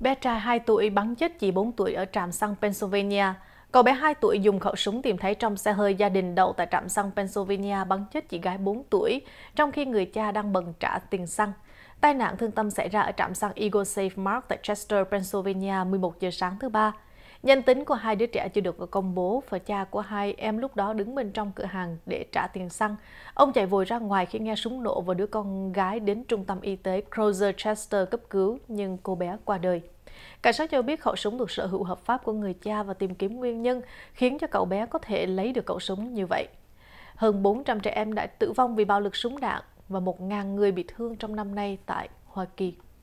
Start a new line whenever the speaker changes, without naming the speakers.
Bé trai 2 tuổi bắn chết chị 4 tuổi ở trạm xăng Pennsylvania. Cậu bé 2 tuổi dùng khẩu súng tìm thấy trong xe hơi gia đình đậu tại trạm xăng Pennsylvania bắn chết chị gái 4 tuổi, trong khi người cha đang bận trả tiền xăng. Tai nạn thương tâm xảy ra ở trạm xăng Eagle Safe Mark tại Chester, Pennsylvania 11 giờ sáng thứ Ba. Nhân tính của hai đứa trẻ chưa được công bố và cha của hai em lúc đó đứng bên trong cửa hàng để trả tiền xăng. Ông chạy vội ra ngoài khi nghe súng nổ và đứa con gái đến trung tâm y tế Crozer Chester cấp cứu nhưng cô bé qua đời. Cảnh sát cho biết khẩu súng được sở hữu hợp pháp của người cha và tìm kiếm nguyên nhân khiến cho cậu bé có thể lấy được khẩu súng như vậy. Hơn 400 trẻ em đã tử vong vì bạo lực súng đạn và 1.000 người bị thương trong năm nay tại Hoa Kỳ.